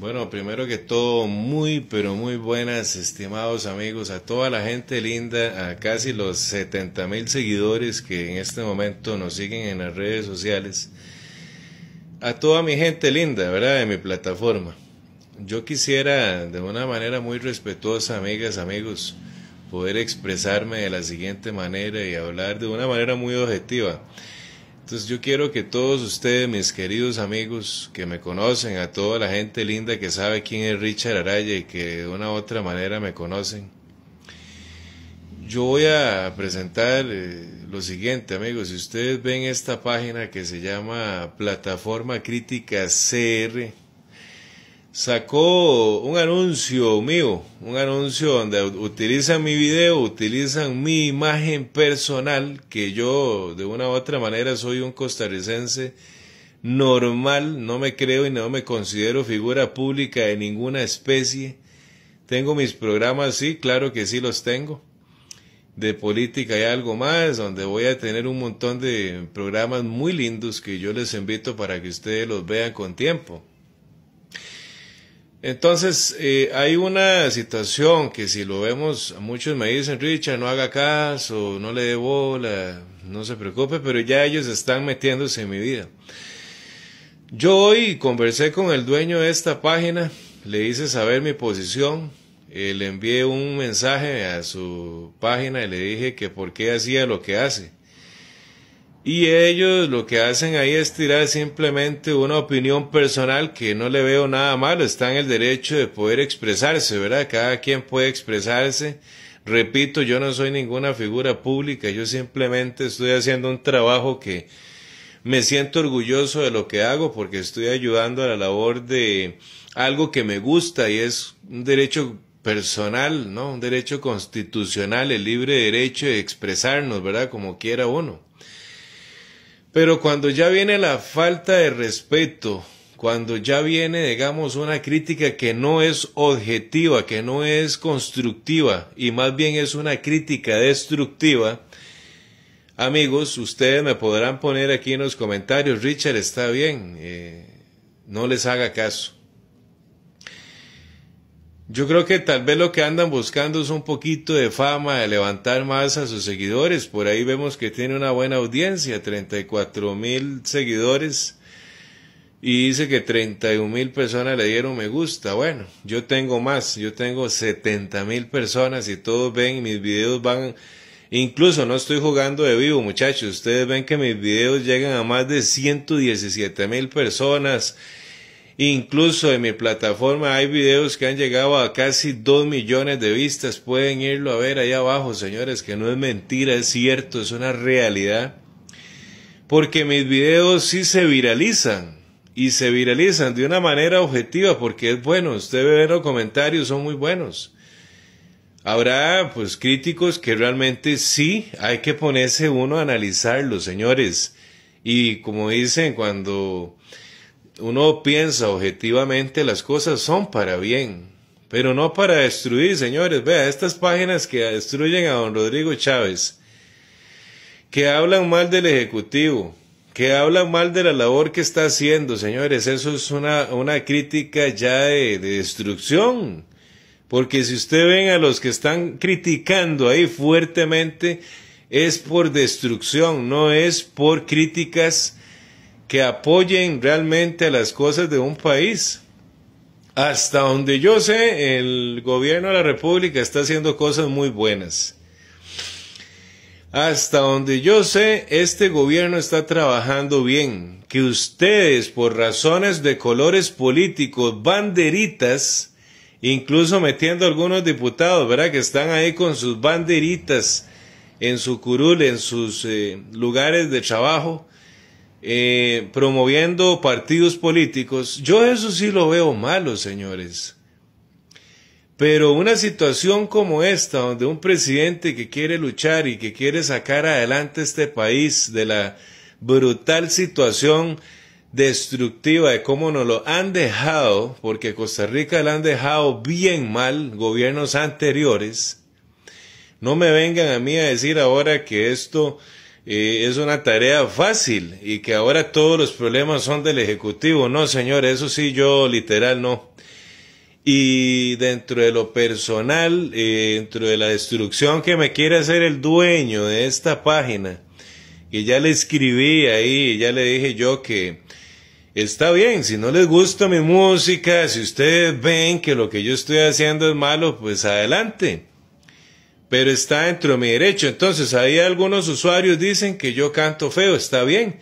Bueno, primero que todo, muy, pero muy buenas, estimados amigos, a toda la gente linda, a casi los 70 mil seguidores que en este momento nos siguen en las redes sociales, a toda mi gente linda, ¿verdad? De mi plataforma. Yo quisiera, de una manera muy respetuosa, amigas, amigos, poder expresarme de la siguiente manera y hablar de una manera muy objetiva entonces yo quiero que todos ustedes, mis queridos amigos que me conocen, a toda la gente linda que sabe quién es Richard Araya y que de una u otra manera me conocen, yo voy a presentar eh, lo siguiente, amigos. Si ustedes ven esta página que se llama Plataforma Crítica CR, sacó un anuncio mío, un anuncio donde utilizan mi video, utilizan mi imagen personal, que yo de una u otra manera soy un costarricense normal, no me creo y no me considero figura pública de ninguna especie. Tengo mis programas, sí, claro que sí los tengo, de política y algo más, donde voy a tener un montón de programas muy lindos que yo les invito para que ustedes los vean con tiempo. Entonces, eh, hay una situación que si lo vemos, muchos me dicen, Richard, no haga caso, no le dé bola, no se preocupe, pero ya ellos están metiéndose en mi vida. Yo hoy conversé con el dueño de esta página, le hice saber mi posición, eh, le envié un mensaje a su página y le dije que por qué hacía lo que hace. Y ellos lo que hacen ahí es tirar simplemente una opinión personal que no le veo nada malo, está en el derecho de poder expresarse, ¿verdad? Cada quien puede expresarse. Repito, yo no soy ninguna figura pública, yo simplemente estoy haciendo un trabajo que me siento orgulloso de lo que hago porque estoy ayudando a la labor de algo que me gusta y es un derecho personal, ¿no? Un derecho constitucional, el libre derecho de expresarnos, ¿verdad? Como quiera uno. Pero cuando ya viene la falta de respeto, cuando ya viene, digamos, una crítica que no es objetiva, que no es constructiva, y más bien es una crítica destructiva, amigos, ustedes me podrán poner aquí en los comentarios, Richard está bien, eh, no les haga caso. Yo creo que tal vez lo que andan buscando es un poquito de fama, de levantar más a sus seguidores. Por ahí vemos que tiene una buena audiencia, 34 mil seguidores. Y dice que 31 mil personas le dieron me gusta. Bueno, yo tengo más, yo tengo 70 mil personas y todos ven, mis videos van... Incluso no estoy jugando de vivo, muchachos. Ustedes ven que mis videos llegan a más de 117 mil personas Incluso en mi plataforma hay videos que han llegado a casi 2 millones de vistas. Pueden irlo a ver ahí abajo, señores, que no es mentira, es cierto, es una realidad. Porque mis videos sí se viralizan. Y se viralizan de una manera objetiva porque es bueno. Usted ve los comentarios, son muy buenos. Habrá pues críticos que realmente sí hay que ponerse uno a analizarlos, señores. Y como dicen cuando uno piensa objetivamente, las cosas son para bien, pero no para destruir, señores. Vea, estas páginas que destruyen a don Rodrigo Chávez, que hablan mal del Ejecutivo, que hablan mal de la labor que está haciendo, señores, eso es una, crítica ya de, destrucción. Porque si usted ven a los que están criticando ahí fuertemente, es por destrucción, no es por críticas que apoyen realmente a las cosas de un país. Hasta donde yo sé, el gobierno de la República está haciendo cosas muy buenas. Hasta donde yo sé, este gobierno está trabajando bien. Que ustedes, por razones de colores políticos, banderitas, incluso metiendo algunos diputados, ¿verdad? Que están ahí con sus banderitas en su curul, en sus eh, lugares de trabajo, eh, promoviendo partidos políticos, yo eso sí lo veo malo, señores. Pero una situación como esta, donde un presidente que quiere luchar y que quiere sacar adelante este país de la brutal situación destructiva de cómo nos lo han dejado, porque Costa Rica la han dejado bien mal gobiernos anteriores, no me vengan a mí a decir ahora que esto eh, es una tarea fácil y que ahora todos los problemas son del Ejecutivo. No, señor, eso sí, yo literal no. Y dentro de lo personal, eh, dentro de la destrucción que me quiere hacer el dueño de esta página, que ya le escribí ahí, ya le dije yo que está bien, si no les gusta mi música, si ustedes ven que lo que yo estoy haciendo es malo, pues adelante pero está dentro de mi derecho. Entonces, ahí algunos usuarios dicen que yo canto feo, está bien.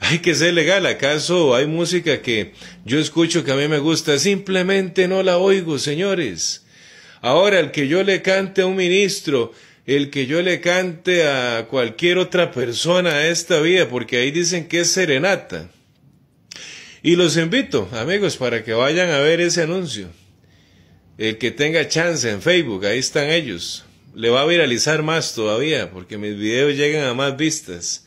Hay que ser legal, ¿acaso hay música que yo escucho que a mí me gusta? Simplemente no la oigo, señores. Ahora, el que yo le cante a un ministro, el que yo le cante a cualquier otra persona a esta vida, porque ahí dicen que es serenata. Y los invito, amigos, para que vayan a ver ese anuncio. El que tenga chance en Facebook, ahí están ellos le va a viralizar más todavía, porque mis videos llegan a más vistas.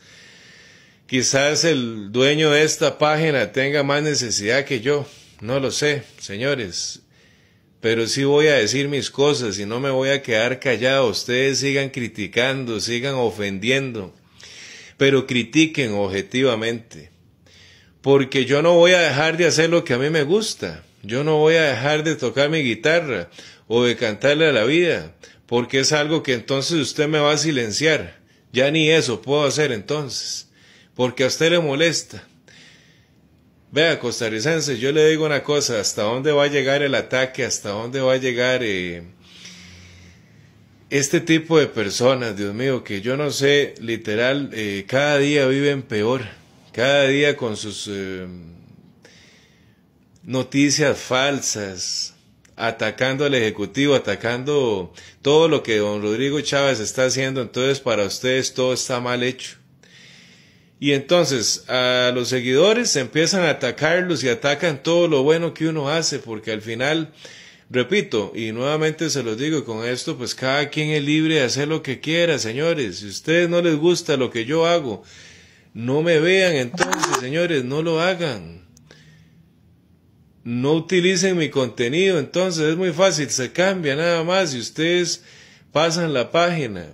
Quizás el dueño de esta página tenga más necesidad que yo, no lo sé, señores. Pero sí voy a decir mis cosas y no me voy a quedar callado. Ustedes sigan criticando, sigan ofendiendo, pero critiquen objetivamente. Porque yo no voy a dejar de hacer lo que a mí me gusta. Yo no voy a dejar de tocar mi guitarra o de cantarle a la vida, porque es algo que entonces usted me va a silenciar. Ya ni eso puedo hacer entonces, porque a usted le molesta. Vea, costarricense, yo le digo una cosa, hasta dónde va a llegar el ataque, hasta dónde va a llegar eh, este tipo de personas, Dios mío, que yo no sé, literal, eh, cada día viven peor, cada día con sus eh, noticias falsas, atacando al Ejecutivo, atacando todo lo que don Rodrigo Chávez está haciendo, entonces para ustedes todo está mal hecho. Y entonces a los seguidores empiezan a atacarlos y atacan todo lo bueno que uno hace, porque al final, repito, y nuevamente se los digo con esto, pues cada quien es libre de hacer lo que quiera, señores. Si a ustedes no les gusta lo que yo hago, no me vean entonces, señores, no lo hagan no utilicen mi contenido. Entonces es muy fácil, se cambia nada más y ustedes pasan la página.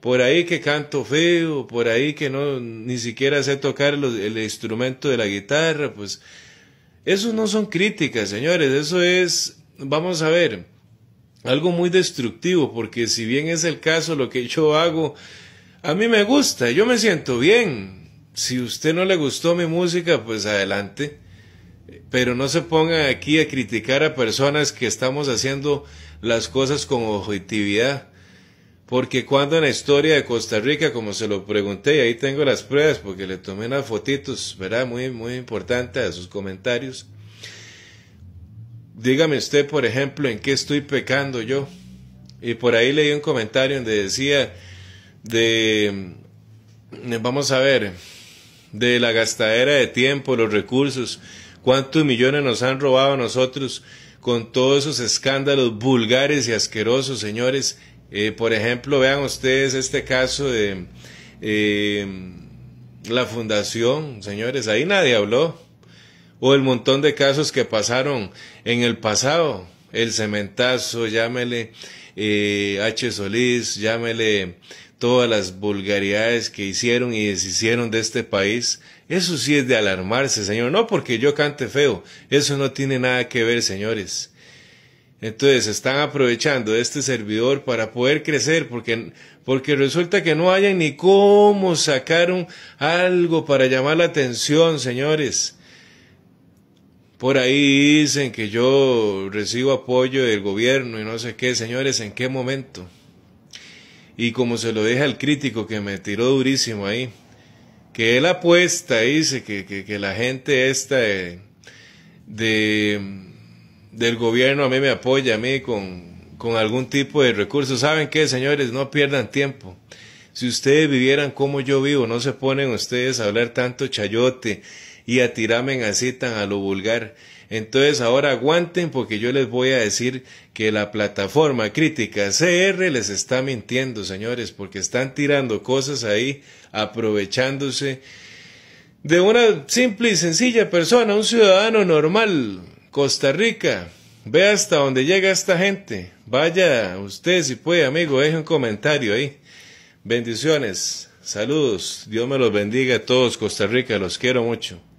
Por ahí que canto feo, por ahí que no ni siquiera sé tocar el instrumento de la guitarra, pues eso no son críticas, señores, eso es, vamos a ver, algo muy destructivo, porque si bien es el caso lo que yo hago, a mí me gusta, yo me siento bien. Si usted no le gustó mi música, pues adelante pero no se pongan aquí a criticar a personas que estamos haciendo las cosas con objetividad. Porque cuando en la historia de Costa Rica, como se lo pregunté, y ahí tengo las pruebas, porque le tomé unas fotitos, ¿verdad? Muy, muy importante a sus comentarios. Dígame usted, por ejemplo, en qué estoy pecando yo. Y por ahí leí un comentario donde decía de, mm, vamos a ver, de la gastadera de tiempo, los recursos. ¿Cuántos millones nos han robado a nosotros con todos esos escándalos vulgares y asquerosos, señores? Eh, por ejemplo, vean ustedes este caso de eh, la fundación, señores, ahí nadie habló. O el montón de casos que pasaron en el pasado, el cementazo, llámele eh, H. Solís, llámele todas las vulgaridades que hicieron y deshicieron de este país. Eso sí es de alarmarse, Señor. No porque yo cante feo. Eso no tiene nada que ver, señores. Entonces están aprovechando este servidor para poder crecer porque, porque resulta que no hayan ni cómo sacar algo para llamar la atención, señores. Por ahí dicen que yo recibo apoyo del gobierno y no sé qué, señores, ¿en qué momento? Y como se lo deja el crítico que me tiró durísimo ahí que él apuesta, dice que, que, que la gente esta de, del gobierno a mí me apoya, a mí con, con algún tipo de recursos. ¿Saben qué, señores? No pierdan tiempo. Si ustedes vivieran como yo vivo, no se ponen ustedes a hablar tanto chayote y tiramen así tan a lo vulgar. Entonces ahora aguanten porque yo les voy a decir que la plataforma crítica CR les está mintiendo, señores, porque están tirando cosas ahí, aprovechándose de una simple y sencilla persona, un ciudadano normal, Costa Rica. Ve hasta donde llega esta gente. Vaya usted si puede, amigo, deje un comentario ahí. Bendiciones, saludos, Dios me los bendiga a todos, Costa Rica, los quiero mucho.